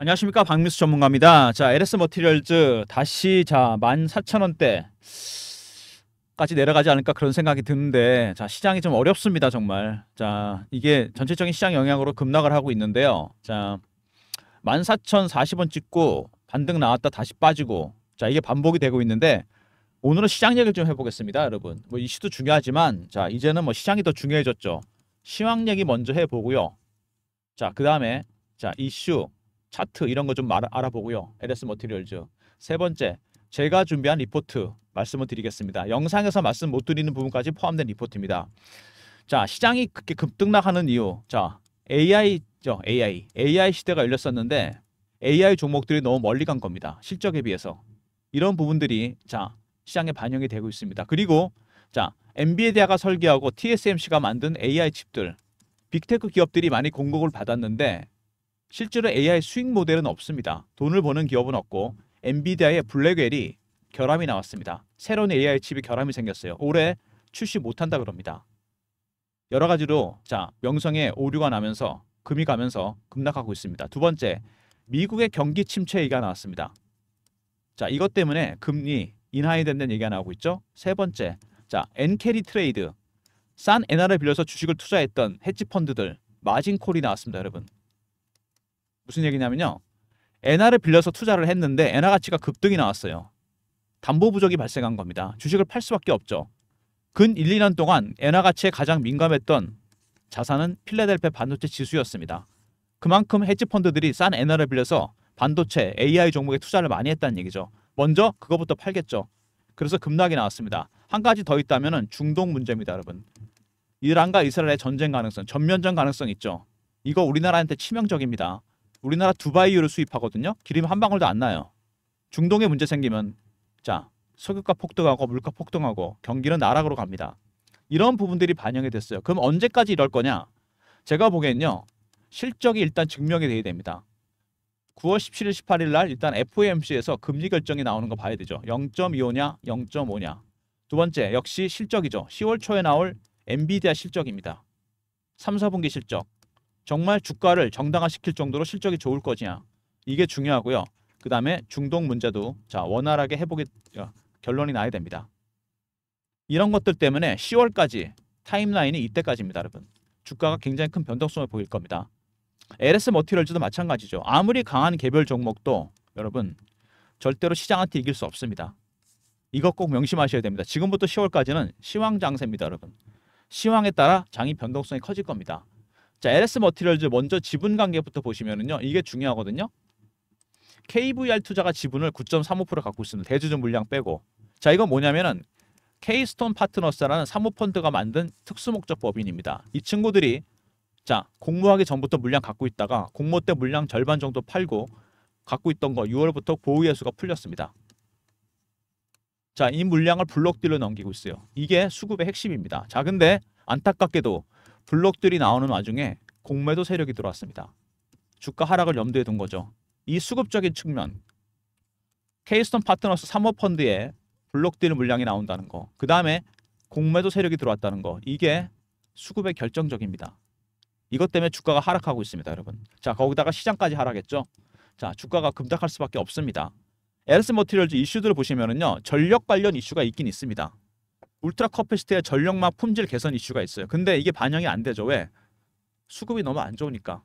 안녕하십니까 박미수 전문가입니다. 자 LS 머티리얼즈 다시 자 14,000원대 까지 내려가지 않을까 그런 생각이 드는데 자 시장이 좀 어렵습니다 정말 자 이게 전체적인 시장 영향으로 급락을 하고 있는데요 자 14,040원 찍고 반등 나왔다 다시 빠지고 자 이게 반복이 되고 있는데 오늘은 시장 얘기를 좀 해보겠습니다 여러분 뭐 이슈도 중요하지만 자 이제는 뭐 시장이 더 중요해졌죠 시황 얘기 먼저 해보고요 자 그 다음에 자 이슈 차트 이런 거 좀 알아보고요. LS 머티리얼즈. 세 번째, 제가 준비한 리포트 말씀을 드리겠습니다. 영상에서 말씀 못 드리는 부분까지 포함된 리포트입니다. 자, 시장이 그렇게 급등락하는 이유. 자, AI죠. AI. AI 시대가 열렸었는데 AI 종목들이 너무 멀리 간 겁니다. 실적에 비해서. 이런 부분들이 자, 시장에 반영이 되고 있습니다. 그리고 자, 엔비디아가 설계하고 TSMC가 만든 AI 칩들 빅테크 기업들이 많이 공급을 받았는데 실제로 AI 수익 모델은 없습니다. 돈을 버는 기업은 없고 엔비디아의 블랙웰이 결함이 나왔습니다. 새로운 AI 칩이 결함이 생겼어요. 올해 출시 못한다 그럽니다. 여러 가지로 자 명성에 오류가 나면서 금이 가면서 급락하고 있습니다. 두 번째, 미국의 경기 침체 얘기가 나왔습니다. 자 이것 때문에 금리 인하에 된다는 얘기가 나오고 있죠. 세 번째, 자 엔캐리 트레이드, 싼 엔화를 빌려서 주식을 투자했던 헤지펀드들 마진콜이 나왔습니다, 여러분. 무슨 얘기냐면요. 엔화를 빌려서 투자를 했는데 엔화 가치가 급등이 나왔어요. 담보 부족이 발생한 겁니다. 주식을 팔 수밖에 없죠. 근 1, 2년 동안 엔화 가치에 가장 민감했던 자산은 필라델피아 반도체 지수였습니다. 그만큼 헤지펀드들이 싼 엔화를 빌려서 반도체, AI 종목에 투자를 많이 했다는 얘기죠. 먼저 그거부터 팔겠죠. 그래서 급락이 나왔습니다. 한 가지 더 있다면 중동 문제입니다, 여러분. 이란과 이스라엘의 전쟁 가능성, 전면전 가능성 있죠. 이거 우리나라한테 치명적입니다. 우리나라 두바이유를 수입하거든요. 기름 한 방울도 안 나요. 중동에 문제 생기면 자 석유가 폭등하고 물가 폭등하고 경기는 나락으로 갑니다. 이런 부분들이 반영이 됐어요. 그럼 언제까지 이럴 거냐? 제가 보기엔요. 실적이 일단 증명이 돼야 됩니다. 9월 17일, 18일 날 일단 FOMC에서 금리 결정이 나오는 거 봐야 되죠. 0.25냐, 0.5냐. 두 번째, 역시 실적이죠. 10월 초에 나올 엔비디아 실적입니다. 3, 4분기 실적. 정말 주가를 정당화시킬 정도로 실적이 좋을 거냐 이게 중요하고요. 그 다음에 중동 문제도 자 원활하게 회복이 어, 결론이 나야 됩니다. 이런 것들 때문에 10월까지 타임라인이 이때까지입니다. 여러분. 주가가 굉장히 큰 변동성을 보일 겁니다. LS 머티럴즈도 마찬가지죠. 아무리 강한 개별 종목도 여러분 절대로 시장한테 이길 수 없습니다. 이것 꼭 명심하셔야 됩니다. 지금부터 10월까지는 시황 장세입니다. 여러분. 시황에 따라 장이 변동성이 커질 겁니다. 자, LS 머티리얼즈 먼저 지분 관계부터 보시면은요. 이게 중요하거든요. KVR 투자가 지분을 9.35% 갖고 있습니다. 대주주 물량 빼고. 자, 이건 뭐냐면은 케이스톤 파트너스라는 사모펀드가 만든 특수목적 법인입니다. 이 친구들이 자 공모하기 전부터 물량 갖고 있다가 공모 때 물량 절반 정도 팔고 갖고 있던 거 6월부터 보유예수가 풀렸습니다. 자 이 물량을 블록딜로 넘기고 있어요. 이게 수급의 핵심입니다. 자 근데 안타깝게도 블록들이 나오는 와중에 공매도 세력이 들어왔습니다. 주가 하락을 염두에 둔 거죠. 이 수급적인 측면, 케이스턴 파트너스 사모펀드에 블록딜 물량이 나온다는 거, 그 다음에 공매도 세력이 들어왔다는 거, 이게 수급의 결정적입니다. 이것 때문에 주가가 하락하고 있습니다, 여러분. 자, 거기다가 시장까지 하락했죠. 자, 주가가 급락할 수밖에 없습니다. 에스 머티리얼즈 이슈들을 보시면은요, 전력 관련 이슈가 있긴 있습니다. 울트라 커패시티의 전력망 품질 개선 이슈가 있어요. 근데 이게 반영이 안 되죠. 왜? 수급이 너무 안 좋으니까.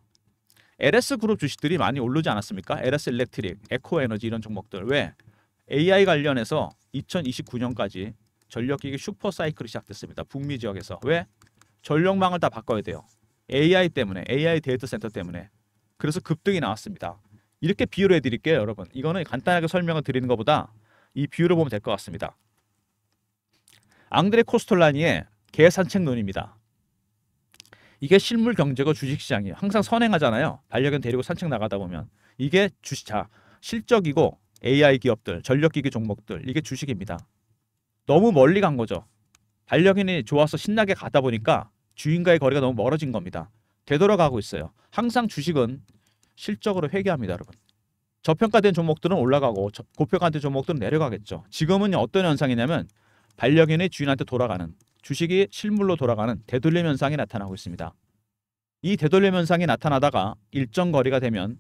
LS 그룹 주식들이 많이 오르지 않았습니까? LS 일렉트릭, 에코 에너지 이런 종목들. 왜? AI 관련해서 2029년까지 전력기기 슈퍼 사이클이 시작됐습니다. 북미 지역에서. 왜? 전력망을 다 바꿔야 돼요. AI 때문에, AI 데이터 센터 때문에. 그래서 급등이 나왔습니다. 이렇게 비유를 해드릴게요, 여러분. 이거는 간단하게 설명을 드리는 것보다 이 비유를 보면 될 것 같습니다. 앙드레 코스톨라니의 개산책론입니다. 이게 실물 경제고 주식시장이에요. 항상 선행하잖아요. 반려견 데리고 산책 나가다 보면 이게 주식자 실적이고 AI 기업들, 전력기기 종목들 이게 주식입니다. 너무 멀리 간 거죠. 반려견이 좋아서 신나게 가다 보니까 주인과의 거리가 너무 멀어진 겁니다. 되돌아가고 있어요. 항상 주식은 실적으로 회귀합니다, 여러분. 저평가된 종목들은 올라가고 고평가된 종목들은 내려가겠죠. 지금은 어떤 현상이냐면 반려견의 주인한테 돌아가는 주식이 실물로 돌아가는 되돌림 현상이 나타나고 있습니다. 이 되돌림 현상이 나타나다가 일정 거리가 되면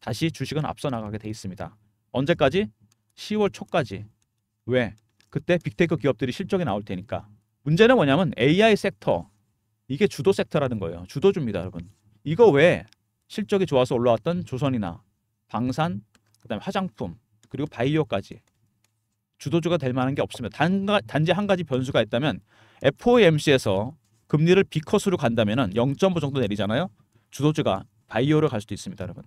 다시 주식은 앞서 나가게 돼 있습니다. 언제까지? 10월 초까지. 왜? 그때 빅테크 기업들이 실적이 나올 테니까. 문제는 뭐냐면 AI 섹터. 이게 주도 섹터라는 거예요. 주도주입니다, 여러분. 이거 왜 실적이 좋아서 올라왔던 조선이나 방산, 그다음에 화장품, 그리고 바이오까지 주도주가 될 만한 게없으니다 단, 단지 한 가지 변수가 있다면 FOMC에서 금리를 비컷으로 간다면 0.5 정도 내리잖아요. 주도주가 바이오를 갈 수도 있습니다. 여러분.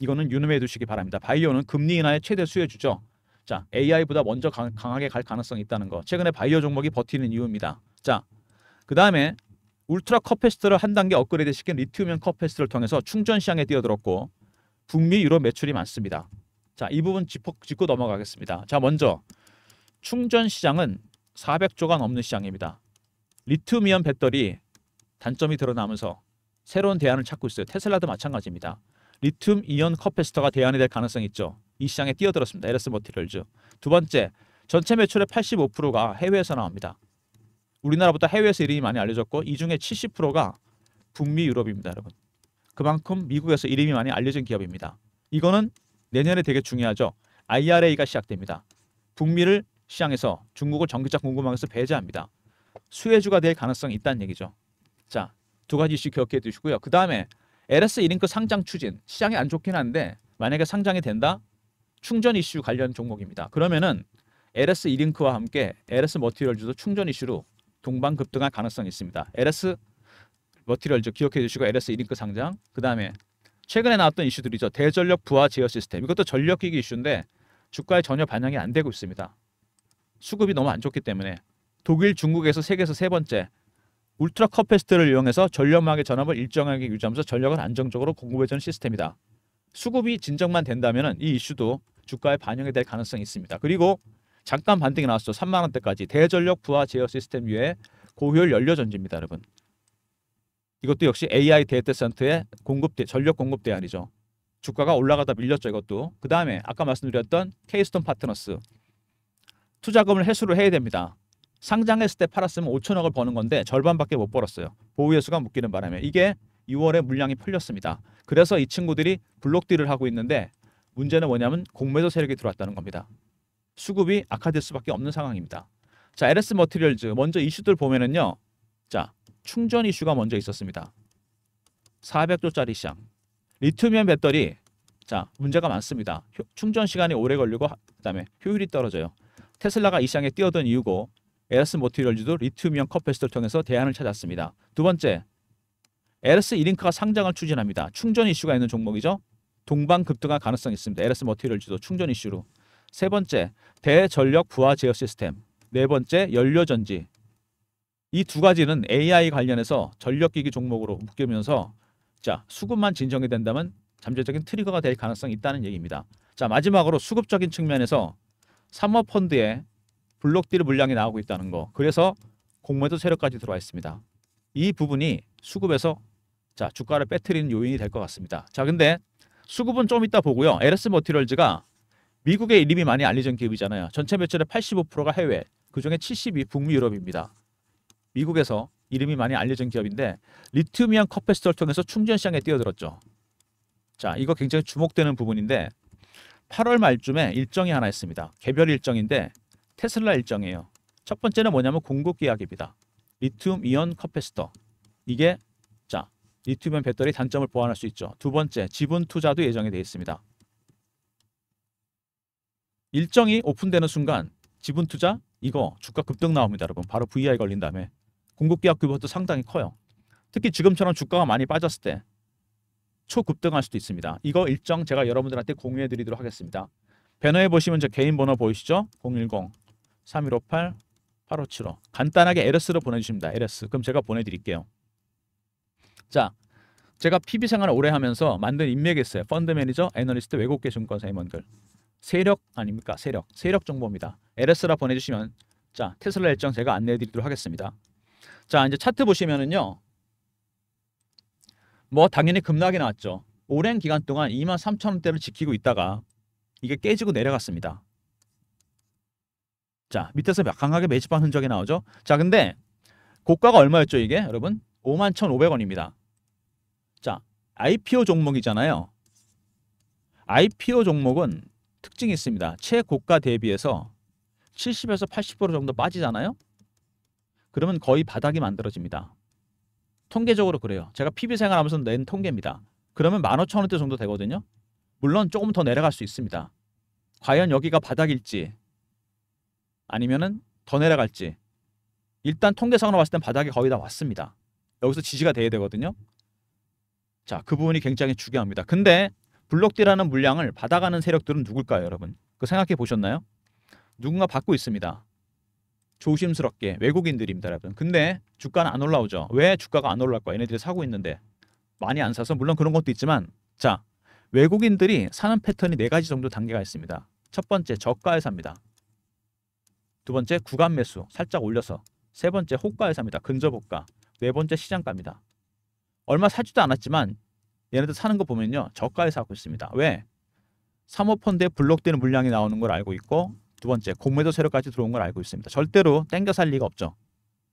이거는 유념해 두시기 바랍니다. 바이오는 금리 인하의 최대 수혜주죠. 자, AI보다 먼저 강, 강하게 갈 가능성이 있다는 거. 최근에 바이오 종목이 버티는 이유입니다. 자, 그 다음에 울트라 커패스트를한 단계 업그레이드 시킨 리튬이온 커패스트를 통해서 충전 시장에 뛰어들었고 북미 유럽 매출이 많습니다. 자, 이 부분 짚고, 짚고 넘어가겠습니다. 자, 먼저 충전 시장은 400조가 넘는 시장입니다. 리튬이온 배터리 단점이 드러나면서 새로운 대안을 찾고 있어요. 테슬라도 마찬가지입니다. 리튬 이온 커패스터가 대안이 될 가능성이 있죠. 이 시장에 뛰어들었습니다. 에 l 스 머티리얼즈. 두 번째, 전체 매출의 85%가 해외에서 나옵니다. 우리나라보다 해외에서 이름이 많이 알려졌고 이 중에 70%가 북미 유럽입니다, 여러분. 그만큼 미국에서 이름이 많이 알려진 기업입니다. 이거는 내년에 되게 중요하죠. IRA가 시작됩니다. 북미를 시장에서 중국을 전기차 공급망에서 배제합니다. 수혜주가 될 가능성이 있다는 얘기죠. 자, 두 가지 이슈 기억해 두시고요. 그 다음에 LS 1인크 상장 추진. 시장이 안 좋긴 한데 만약에 상장이 된다? 충전 이슈 관련 종목입니다. 그러면은 LS 1인크와 함께 LS 머티리얼즈도 충전 이슈로 동반 급등할 가능성이 있습니다. LS 머티리얼즈 기억해 주시고 LS 1인크 상장, 그 다음에 최근에 나왔던 이슈들이죠. 대전력 부하 제어 시스템. 이것도 전력기기 이슈인데 주가에 전혀 반영이 안 되고 있습니다. 수급이 너무 안 좋기 때문에 독일, 중국에서 세계에서 세 번째 울트라 커패스트를 이용해서 전력망의 전압을 일정하게 유지하면서 전력을 안정적으로 공급해주는 시스템이다. 수급이 진정만 된다면 이 이슈도 주가에 반영이 될 가능성이 있습니다. 그리고 잠깐 반등이 나왔죠. 3만원대까지 대전력 부하 제어 시스템 위에 고효율 연료 전지입니다. 여러분. 이것도 역시 AI 데이터센터의 공급 대, 전력 공급 대안이죠. 주가가 올라가다 밀렸죠. 이것도. 그 다음에 아까 말씀드렸던 케이스톤 파트너스. 투자금을 회수를 해야 됩니다. 상장했을 때 팔았으면 5천억을 버는 건데 절반밖에 못 벌었어요. 보유회수가 묶이는 바람에. 이게 2월에 물량이 풀렸습니다. 그래서 이 친구들이 블록딜을 하고 있는데 문제는 뭐냐면 공매도 세력이 들어왔다는 겁니다. 수급이 악화될 수밖에 없는 상황입니다. 자, LS 머티리얼즈 먼저 이슈들 보면은요. 자, 충전 이슈가 먼저 있었습니다. 400조짜리 시장. 리튬이온 배터리. 자, 문제가 많습니다. 충전 시간이 오래 걸리고 그다음에 효율이 떨어져요. 테슬라가 이 시장에 뛰어든 이유고 에르스 모티리얼즈도 리튬이온 컵패스를 통해서 대안을 찾았습니다. 두 번째, 에르스 이링크가 상장을 추진합니다. 충전 이슈가 있는 종목이죠. 동반 급등할 가능성이 있습니다. 에르스 모티리얼즈도 충전 이슈로. 세 번째, 대전력 부하 제어 시스템. 네 번째, 연료전지. 이두 가지는 AI 관련해서 전력기기 종목으로 묶이면서 자 수급만 진정이 된다면 잠재적인 트리거가 될 가능성이 있다는 얘기입니다. 자 마지막으로 수급적인 측면에서 사모펀드에 블록딜 물량이 나오고 있다는 거 그래서 공매도 세력까지 들어와 있습니다. 이 부분이 수급에서 자 주가를 빼뜨리는 요인이 될 것 같습니다. 자 근데 수급은 좀 이따 보고요. LS 머티럴즈가 미국의 이름이 많이 알려진 기업이잖아요. 전체 매출의 85%가 해외, 그중에 72 북미 유럽입니다. 미국에서 이름이 많이 알려진 기업인데 리튬이온 커패스터를 통해서 충전 시장에 뛰어들었죠. 자, 이거 굉장히 주목되는 부분인데 8월 말쯤에 일정이 하나 있습니다. 개별 일정인데 테슬라 일정이에요. 첫 번째는 뭐냐면 공급 계약입니다. 리튬 이온 커패스터 이게 자, 리튬이온 배터리 단점을 보완할 수 있죠. 두 번째, 지분 투자도 예정이 되어 있습니다. 일정이 오픈되는 순간 지분 투자 이거 주가 급등 나옵니다, 여러분. 바로 VI 걸린 다음에 공급계약 급여도 상당히 커요. 특히 지금처럼 주가가 많이 빠졌을 때 초급등할 수도 있습니다. 이거 일정 제가 여러분들한테 공유해 드리도록 하겠습니다. 배너에 보시면 저 개인 번호 보이시죠? 010-3158-8575 간단하게 LS로 보내주십니다. LS 그럼 제가 보내드릴게요. 자 제가 PB 생활을 오래 하면서 만든 인맥이 있어요. 펀드 매니저, 애널리스트, 외국계 증권사 임원들 세력 아닙니까? 세력, 세력 정보입니다. LS라 보내주시면 자 테슬라 일정 제가 안내해 드리도록 하겠습니다. 자 이제 차트 보시면은요. 뭐 당연히 급락이 나왔죠. 오랜 기간 동안 2만 3천 원대를 지키고 있다가 이게 깨지고 내려갔습니다. 자 밑에서 강하게 매집한 흔적이 나오죠. 자 근데 고가가 얼마였죠 이게 여러분? 5만 1,500원입니다. 자 IPO 종목이잖아요. IPO 종목은 특징이 있습니다. 최고가 대비해서 70에서 80% 정도 빠지잖아요. 그러면 거의 바닥이 만들어집니다. 통계적으로 그래요. 제가 PB 생활하면서 낸 통계입니다. 그러면 15,000원대 정도 되거든요. 물론 조금 더 내려갈 수 있습니다. 과연 여기가 바닥일지 아니면더 내려갈지 일단 통계상으로 봤을 땐 바닥이 거의 다 왔습니다. 여기서 지지가 돼야 되거든요. 자, 그 부분이 굉장히 중요합니다. 근데 블록디라는 물량을 받아가는 세력들은 누굴까요, 여러분? 그 생각해 보셨나요? 누군가 받고 있습니다. 조심스럽게 외국인들입니다 여러분 근데 주가는 안 올라오죠 왜 주가가 안 올라올 거야 얘네들이 사고 있는데 많이 안 사서 물론 그런 것도 있지만 자 외국인들이 사는 패턴이 네 가지 정도 단계가 있습니다 첫 번째 저가에 삽니다 두 번째 구간 매수 살짝 올려서 세 번째 호가에 삽니다 근접 호가 네 번째 시장가입니다 얼마 사지도 않았지만 얘네들 사는 거 보면요 저가에 사고 있습니다 왜? 사모펀드에 블록되는 물량이 나오는 걸 알고 있고 두 번째 공매도 세력까지 들어온 걸 알고 있습니다. 절대로 땡겨 살 리가 없죠.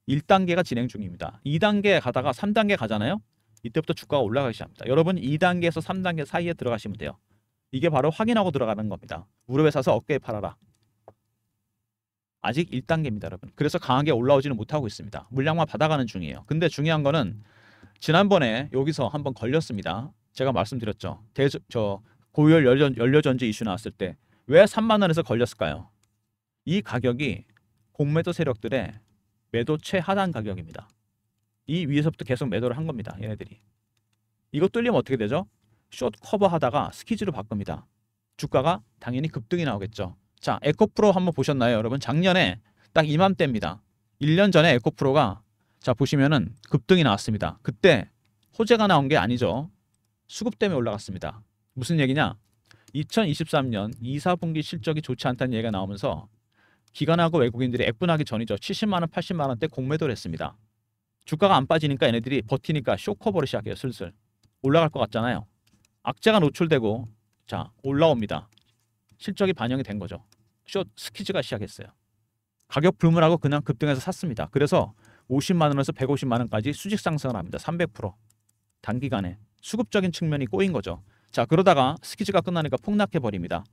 1단계가 진행 중입니다. 2단계 가다가 3단계 가잖아요. 이때부터 주가가 올라가기 시작합니다. 여러분 2단계에서 3단계 사이에 들어가시면 돼요. 이게 바로 확인하고 들어가는 겁니다. 무릎에 사서 어깨에 팔아라. 아직 1단계입니다, 여러분. 그래서 강하게 올라오지는 못하고 있습니다. 물량만 받아가는 중이에요. 근데 중요한 거는 지난번에 여기서 한번 걸렸습니다. 제가 말씀드렸죠. 대저 고열 연료전지 이슈 나왔을 때 왜 3만 원에서 걸렸을까요? 이 가격이 공매도 세력들의 매도 최하단 가격입니다. 이 위에서부터 계속 매도를 한 겁니다. 얘네들이. 이거 뚫리면 어떻게 되죠? 숏 커버하다가 스키즈로 바꿉니다. 주가가 당연히 급등이 나오겠죠. 자, 에코프로 한번 보셨나요, 여러분? 작년에 딱 이맘때입니다. 1년 전에 에코프로가 자, 보시면은 급등이 나왔습니다. 그때 호재가 나온 게 아니죠. 수급 때문에 올라갔습니다. 무슨 얘기냐? 2023년 2, 4분기 실적이 좋지 않다는 얘기가 나오면서 기관하고 외국인들이 액분하기 전이죠. 70만원, 80만원대 공매도를 했습니다. 주가가 안 빠지니까 얘네들이 버티니까 쇼커버를 시작해요. 슬슬. 올라갈 것 같잖아요. 악재가 노출되고 자 올라옵니다. 실적이 반영이 된 거죠. 쇼 스키즈가 시작했어요. 가격 불문하고 그냥 급등해서 샀습니다. 그래서 50만 원에서 150만 원까지 수직 상승을 합니다. 300% 단기간에 수급적인 측면이 꼬인 거죠. 자 그러다가 스키즈가 끝나니까 폭락해 버립니다.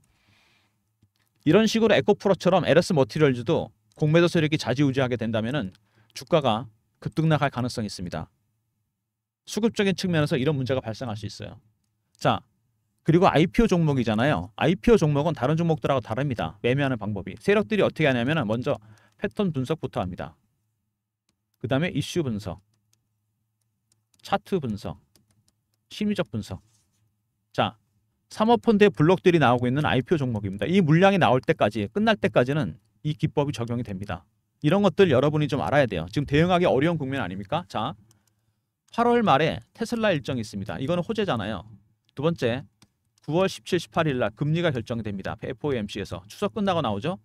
이런 식으로 에코프로처럼 에러스 머티리얼즈도 공매도 세력이 좌지우지하게 된다면 주가가 급등락할 가능성이 있습니다. 수급적인 측면에서 이런 문제가 발생할 수 있어요. 자, 그리고 IPO 종목이잖아요. IPO 종목은 다른 종목들하고 다릅니다. 매매하는 방법이. 세력들이 어떻게 하냐면 먼저 패턴 분석부터 합니다. 그 다음에 이슈 분석, 차트 분석, 심리적 분석. 자, 사모펀드의 블록들이 나오고 있는 IPO 종목입니다. 이 물량이 나올 때까지 끝날 때까지는 이 기법이 적용이 됩니다. 이런 것들 여러분이 좀 알아야 돼요. 지금 대응하기 어려운 국면 아닙니까? 자, 8월 말에 테슬라 일정이 있습니다. 이거는 호재잖아요. 두 번째, 9월 17, 18일 날 금리가 결정됩니다. 이 FOMC에서 추석 끝나고 나오죠.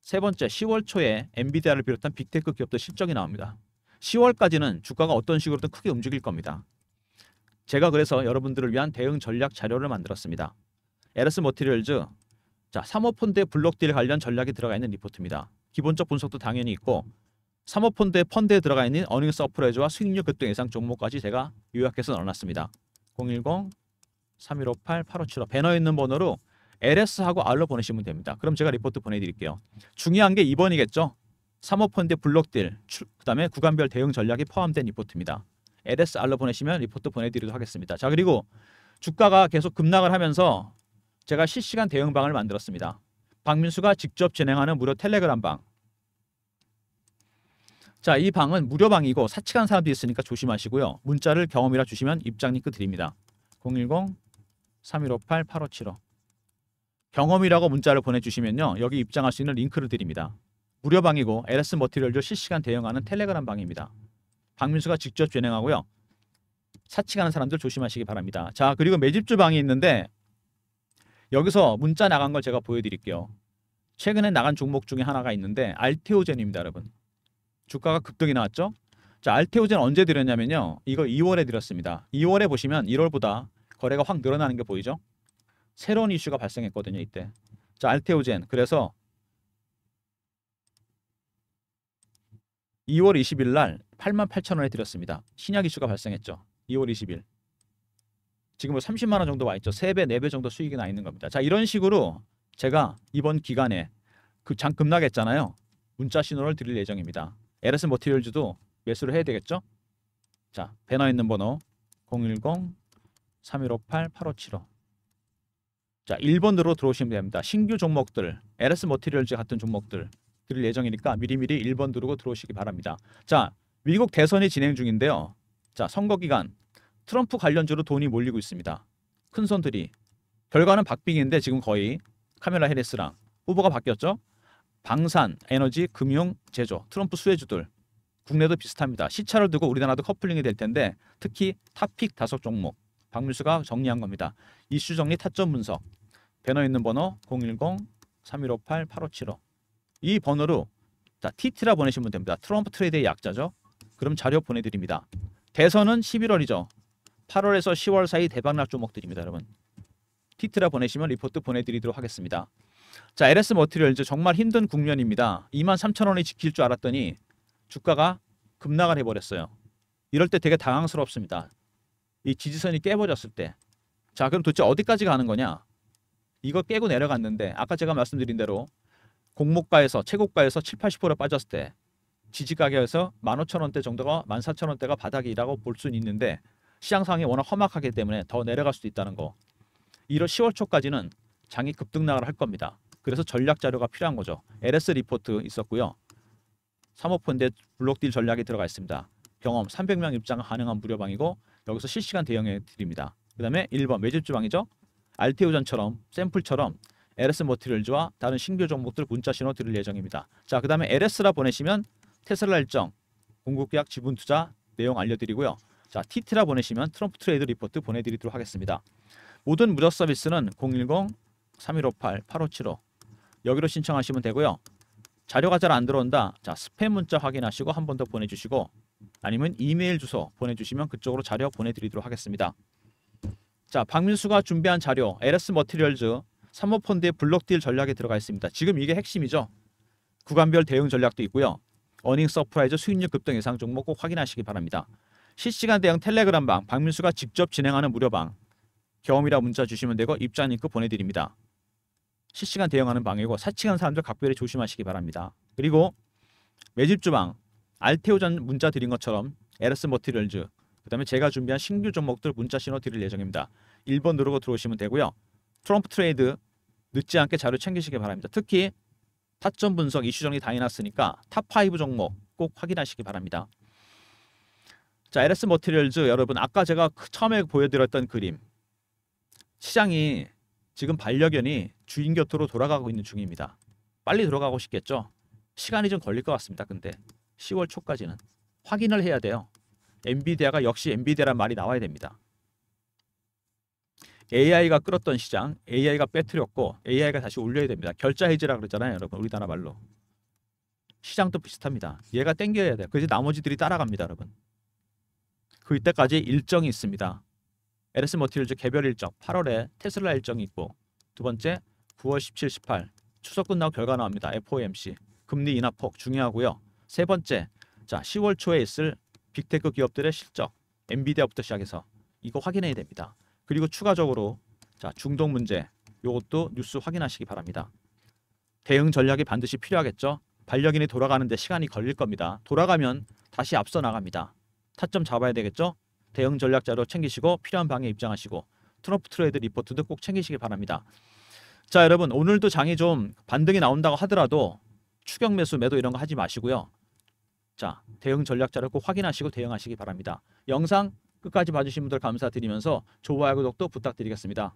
세 번째, 10월 초에 엔비디아를 비롯한 빅테크 기업들 실적이 나옵니다. 10월까지는 주가가 어떤 식으로든 크게 움직일 겁니다. 제가 그래서 여러분들을 위한 대응 전략 자료를 만들었습니다. 에러스 머티리얼즈 자, 사모펀드의 블록딜 관련 전략이 들어가 있는 리포트입니다. 기본적 분석도 당연히 있고 사모펀드의 펀드에 들어가 있는 어닝 서프라이즈와 수익률 급등 예상 종목까지 제가 요약해서 넣어놨습니다. 010-3158-8575 배너에 있는 번호로 LS하고 R로 보내시면 됩니다. 그럼 제가 리포트 보내드릴게요. 중요한 게 2번이겠죠. 사모펀드 블록딜, 그 다음에 구간별 대응 전략이 포함된 리포트입니다. LSR로 보내시면 리포트 보내드리도록 하겠습니다. 자 그리고 주가가 계속 급락을 하면서 제가 실시간 대응방을 만들었습니다. 박민수가 직접 진행하는 무료 텔레그램 방. 자, 이 방은 무료 방이고 사측한 사람도 있으니까 조심하시고요. 문자를 경험이라 주시면 입장 링크 드립니다. 010-3158-8575 경험이라고 문자를 보내주시면요. 여기 입장할 수 있는 링크를 드립니다. 무료 방이고 LS 머티리얼도 실시간 대응하는 텔레그램 방입니다. 박민수가 직접 진행하고요. 사칭하는 사람들 조심하시기 바랍니다. 자 그리고 매집주 방이 있는데 여기서 문자 나간 걸 제가 보여드릴게요. 최근에 나간 종목 중에 하나가 있는데 알테오젠입니다. 여러분. 주가가 급등이 나왔죠? 자 알테오젠 언제 드렸냐면요. 이거 2월에 드렸습니다. 2월에 보시면 1월보다 거래가 확 늘어나는 게 보이죠? 새로운 이슈가 발생했거든요. 이때. 자 알테오젠 그래서 2월 20일 날 8만 8천 원에 드렸습니다. 신약 이슈가 발생했죠. 2월 20일. 지금 30만 원 정도 와 있죠. 3배, 4배 정도 수익이 나 있는 겁니다. 자, 이런 식으로 제가 이번 기간에 그장 급락했잖아요. 문자 신호를 드릴 예정입니다. LS 머티리얼즈도 매수를 해야 되겠죠? 자, 배너 있는 번호 010-3158-8575 자, 1번으로 들어오시면 됩니다. 신규 종목들, LS 머티리얼즈 같은 종목들 드릴 예정이니까 미리미리 1번 누르고 들어오시기 바랍니다. 자, 미국 대선이 진행 중인데요. 자, 선거 기간 트럼프 관련주로 돈이 몰리고 있습니다. 큰 손들이 결과는 박빙인데 지금 거의 카메라 헤리스랑 후보가 바뀌었죠. 방산, 에너지, 금융, 제조, 트럼프 수혜주들 국내도 비슷합니다. 시차를 두고 우리나라도 커플링이 될 텐데 특히 탑픽 다섯 종목 박물수가 정리한 겁니다. 이슈 정리 타점 분석 배너 있는 번호 010-3158-8575이 번호로 자, TT라 보내시면 됩니다. 트럼프 트레이드의 약자죠. 그럼 자료 보내드립니다. 대선은 11월이죠. 8월에서 10월 사이 대박락 종목들입니다. 여러분. 티트라 보내시면 리포트 보내드리도록 하겠습니다. 자 LS 머티리얼즈 정말 힘든 국면입니다. 23,000원이 지킬 줄 알았더니 주가가 급락을 해버렸어요. 이럴 때 되게 당황스럽습니다. 이 지지선이 깨버렸을 때. 자 그럼 도대체 어디까지 가는 거냐? 이거 깨고 내려갔는데 아까 제가 말씀드린 대로 공모가에서 최고가에서 7, 80% 빠졌을 때 지지가격에서 15,000원대 정도가 14,000원대가 바닥이라고 볼 수는 있는데 시장 상황이 워낙 험악하기 때문에 더 내려갈 수도 있다는 거. 1월 10월 초까지는 장이 급등락을 할 겁니다. 그래서 전략 자료가 필요한 거죠. LS 리포트 있었고요. 사모펀드 블록딜 전략이 들어가 있습니다. 경험 300명 입장 가능한 무료방이고 여기서 실시간 대응해 드립니다. 그 다음에 1번 매집 주방이죠. 알테오전처럼 샘플처럼 LS 모티리얼즈와 다른 신규 종목들 문자 신호 드릴 예정입니다. 자, 그 다음에 LS라 보내시면 테슬라 일정, 공급계약 지분 투자 내용 알려드리고요. 자, 티트라 보내시면 트럼프 트레이드 리포트 보내드리도록 하겠습니다. 모든 무료 서비스는 010-3158-8575 여기로 신청하시면 되고요. 자료가 잘 안 들어온다. 자, 스팸 문자 확인하시고 한 번 더 보내주시고 아니면 이메일 주소 보내주시면 그쪽으로 자료 보내드리도록 하겠습니다. 자, 박민수가 준비한 자료 LS 머티리얼즈 사모펀드의 블록딜 전략에 들어가 있습니다. 지금 이게 핵심이죠. 구간별 대응 전략도 있고요. 어닝 서프라이즈 수익률 급등 예상 종목 꼭 확인하시기 바랍니다. 실시간 대응 텔레그램방 박민수가 직접 진행하는 무료방 경험이라 문자 주시면 되고 입장 링크 보내드립니다. 실시간 대응하는 방이고 사칭한 사람들 각별히 조심하시기 바랍니다. 그리고 매집 주방 알테오전 문자 드린 것처럼 에르스 머티리얼즈 그 다음에 제가 준비한 신규 종목들 문자 신호 드릴 예정입니다. 1번 누르고 들어오시면 되고요. 트럼프 트레이드 늦지 않게 자료 챙기시기 바랍니다. 특히 타점 분석, 이슈 정리 당 해놨으니까 탑5 종목 꼭 확인하시기 바랍니다. 자, LS 머티리얼즈 여러분 아까 제가 그 처음에 보여드렸던 그림 시장이 지금 반려견이 주인 곁으로 돌아가고 있는 중입니다. 빨리 돌아가고 싶겠죠? 시간이 좀 걸릴 것 같습니다. 근데 10월 초까지는 확인을 해야 돼요. 엔비디아가 역시 엔비디아란 말이 나와야 됩니다. AI가 끌었던 시장, AI가 빼뜨렸고 AI가 다시 올려야 됩니다. 결자 해지라 그러잖아요, 여러분. 우리나라 말로. 시장도 비슷합니다. 얘가 땡겨야 돼요. 그래서 나머지들이 따라갑니다, 여러분. 그 이때까지 일정이 있습니다. LS 머티리즈 개별 일정, 8월에 테슬라 일정이 있고 두 번째 9월 17, 18 추석 끝나고 결과 나옵니다. FOMC 금리 인하 폭 중요하고요. 세 번째, 자 10월 초에 있을 빅테크 기업들의 실적, 엔비디아부터 시작해서 이거 확인해야 됩니다. 그리고 추가적으로 자 중독 문제 이것도 뉴스 확인하시기 바랍니다. 대응 전략이 반드시 필요하겠죠. 반려견이 돌아가는데 시간이 걸릴 겁니다. 돌아가면 다시 앞서 나갑니다. 타점 잡아야 되겠죠? 대응 전략 자료 챙기시고 필요한 방에 입장하시고 트럼프 트레이드 리포트도 꼭챙기시기 바랍니다. 자 여러분 오늘도 장이 좀 반등이 나온다고 하더라도 추격 매수 매도 이런 거 하지 마시고요. 자 대응 전략 자료 꼭 확인하시고 대응하시기 바랍니다. 영상 끝까지 봐주신 분들 감사드리면서 좋아요 구독도 부탁드리겠습니다.